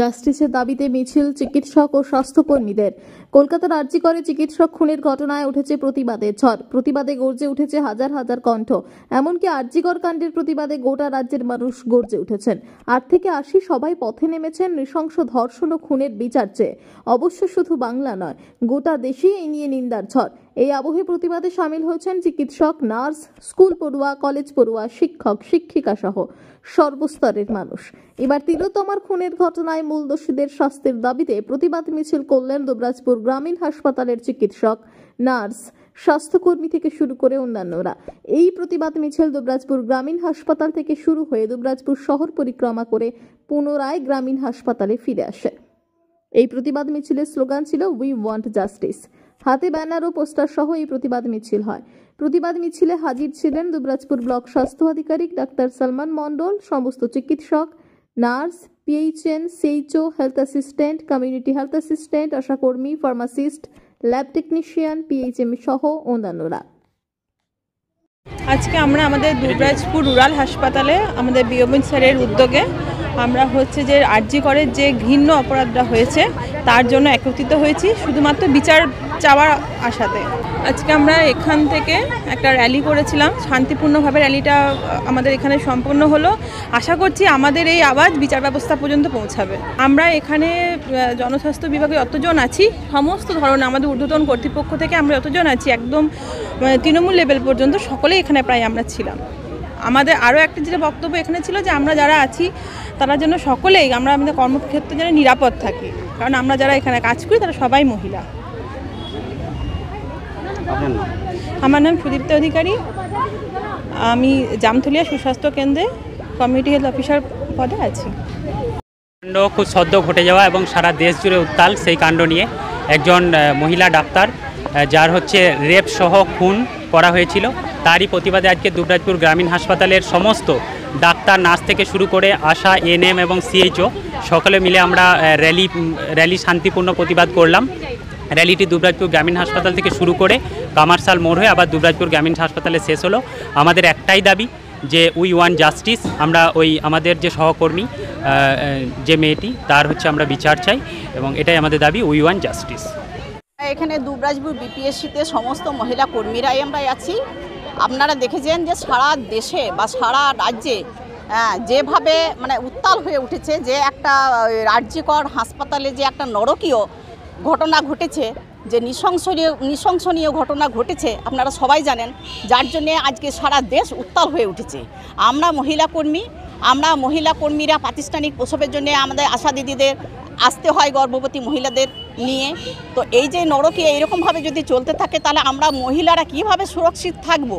জাস্টিসের দাবিতে মিছিল চিকিৎসক ও স্বাস্থ্যকর্মীদের কলকাতার আর্জি করে চিকিৎসক খুনের ঘটনায় উঠেছে প্রতিবাদে ঝড় প্রতিবাদে গর্জে উঠেছে হাজার হাজার কণ্ঠ এমনকি আর্জিকর কাণ্ডের প্রতিবাদে গোটা রাজ্যের মানুষ গর্জে উঠেছেন আট থেকে আশি সবাই পথে নেমেছেন নৃশংস ধর্ষণ ও খুনের বিচার চেয়ে অবশ্য শুধু বাংলা নয় গোটা দেশেই এই নিয়ে নিন্দার ঝড় এই আবহে প্রতিবাদে সামিল হয়েছেন চিকিৎসক নার্স স্কুল পড়ুয়া কলেজ পড়ুয়া শিক্ষক শিক্ষিকা সহ সর্বস্তরের মানুষ এবার তিলোতমার খুনের ঘটনায় মূল দোষীদের শাস্তির দাবিতে প্রতিবাদ মিছিল করলেন দুবরাজপুর গ্রামীণ হাসপাতালের চিকিৎসক নার্স স্বাস্থ্যকর্মী থেকে শুরু করে অন্যান্যরা এই প্রতিবাদ মিছিল দুবরাজপুর গ্রামীণ হাসপাতাল থেকে শুরু হয়ে দুবরাজপুর শহর পরিক্রমা করে পুনরায় গ্রামীণ হাসপাতালে ফিরে আসে এই প্রতিবাদ মিছিলের স্লোগান ছিল উই ওয়ান্ট জাস্টিস হাতে ব্যানার ও পোস্টার সহ এই প্রতিবাদ মিছিল হয় প্রতিবাদ মিছিলে হাজির ছিলেন দুবরাজপুর ব্লক স্বাস্থ্য আধিকারিক ডাক্তার সালমান মন্ডল সমস্ত চিকিৎসক নার্স পিএইচএন সেইচও health assistant community health assistant আশাকর্মী ফার্মাসিস্ট ল্যাব টেকনিশিয়ান পিএইচএম সহ অন্যান্যরা আজকে আমরা আমাদের দুবরাজপুর রুরাল হাসপাতালে আমাদের বিয়মিন স্যারের উদ্যোগে আমরা হচ্ছে যে আর্জি করে যে ঘৃণ্য অপরাধটা হয়েছে তার জন্য একত্রিত হয়েছি শুধুমাত্র বিচার চাওয়ার আশাতে আজকে আমরা এখান থেকে একটা র্যালি করেছিলাম শান্তিপূর্ণভাবে র্যালিটা আমাদের এখানে সম্পন্ন হলো আশা করছি আমাদের এই আওয়াজ বিচার ব্যবস্থা পর্যন্ত পৌঁছাবে আমরা এখানে জনস্বাস্থ্য বিভাগে যতজন আছি সমস্ত ধরনের আমাদের ঊর্ধ্বতন কর্তৃপক্ষ থেকে আমরা যতজন আছি একদম তৃণমূল লেভেল পর্যন্ত সকলেই এখানে প্রায় আমরা ছিলাম আমাদের আরও একটা যেটা বক্তব্য এখানে ছিল যে আমরা যারা আছি তারা যেন সকলেই আমরা আমাদের কর্মক্ষেত্রে যেন নিরাপদ থাকি কারণ আমরা যারা এখানে কাজ করি তারা সবাই মহিলা আমার নাম সুদীপ্তা অধিকারী আমি জামথুলিয়া সুস্বাস্থ্য কেন্দ্রে কমিউনিটি হেলথ অফিসার পদে আছি কাণ্ড খুব সদ্য ঘটে যাওয়া এবং সারা দেশ জুড়ে উত্তাল সেই কাণ্ড নিয়ে একজন মহিলা ডাক্তার যার হচ্ছে রেপ সহ খুন করা হয়েছিল তারই প্রতিবাদে আজকে দুবরাজপুর গ্রামীণ হাসপাতালের সমস্ত ডাক্তার নার্স থেকে শুরু করে আশা এনএম এবং সিএইচও সকলে মিলে আমরা র্যালি র্যালি শান্তিপূর্ণ প্রতিবাদ করলাম র্যালিটি দুবরাজপুর গ্রামীণ হাসপাতাল থেকে শুরু করে কামারশাল মোড় হয়ে আবার দুবরাজপুর গ্রামীণ হাসপাতালে শেষ হলো আমাদের একটাই দাবি যে উই ওয়ান জাস্টিস আমরা ওই আমাদের যে সহকর্মী যে মেয়েটি তার হচ্ছে আমরা বিচার চাই এবং এটাই আমাদের দাবি উই ওয়ান জাস্টিস এখানে দুবরাজপুর বিপিএসসিতে সমস্ত মহিলা কর্মীরাই আমরা আছি আপনারা দেখেছেন যে সারা দেশে বা সারা রাজ্যে যেভাবে মানে উত্তাল হয়ে উঠেছে যে একটা রাজ্যিকর হাসপাতালে যে একটা নরকীয় ঘটনা ঘটেছে যে নৃশংসনীয় নৃশংসনীয় ঘটনা ঘটেছে আপনারা সবাই জানেন যার জন্যে আজকে সারা দেশ উত্তাল হয়ে উঠেছে আমরা মহিলা কর্মী আমরা মহিলা কর্মীরা প্রাতিষ্ঠানিক প্রসবের জন্য আমাদের আশা দিদিদের আসতে হয় গর্ভবতী মহিলাদের নিয়ে তো এই যে নরকে এইরকমভাবে যদি চলতে থাকে তাহলে আমরা মহিলারা কিভাবে সুরক্ষিত থাকব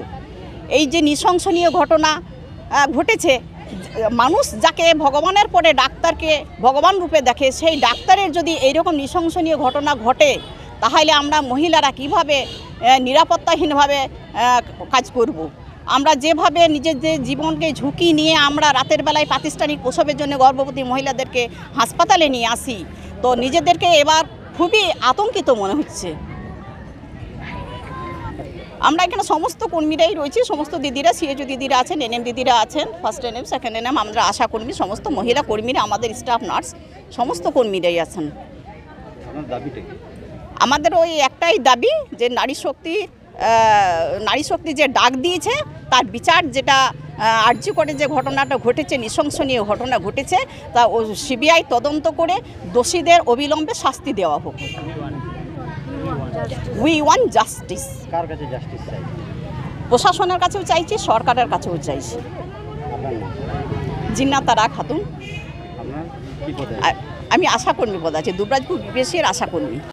এই যে নৃশংসনীয় ঘটনা ঘটেছে মানুষ যাকে ভগবানের পরে ডাক্তারকে ভগবান রূপে দেখে সেই ডাক্তারের যদি এইরকম নৃশংসনীয় ঘটনা ঘটে তাহলে আমরা মহিলারা কিভাবে নিরাপত্তাহীনভাবে কাজ করব। আমরা যেভাবে নিজের যে জীবনকে ঝুঁকি নিয়ে আমরা রাতের বেলায় প্রাতিষ্ঠানিক প্রসবের জন্য গর্ভবতী মহিলাদেরকে হাসপাতালে নিয়ে আসি তো নিজেদেরকে এবার খুবই আতঙ্কিত মনে হচ্ছে আমরা এখানে সমস্ত কর্মীরাই রয়েছি সমস্ত দিদিরা সিএজ দিদিরা আছেন এনএম দিদিরা আছেন ফার্স্ট এনএম সেকেন্ড এনএম আমরা আশা কর্মী সমস্ত মহিলা কর্মীরা আমাদের স্টাফ নার্স সমস্ত কর্মীরাই আছেন আমাদের ওই একটাই দাবি যে নারী শক্তি নারী শক্তি যে ডাক দিয়েছে তার বিচার যেটা আর্জি করে যে ঘটনাটা ঘটেছে নৃশংসনীয় ঘটনা ঘটেছে তা ও সিবিআই তদন্ত করে দোষীদের অবিলম্বে শাস্তি দেওয়া হোক উই ওয়ান জাস্টিস কাছে প্রশাসনের কাছেও চাইছি সরকারের কাছেও চাইছি জিন্নাতারা খাতুন আমি আশাকর্মী পদ আছে দুবরাজপুর বেশি এর আশাকর্মী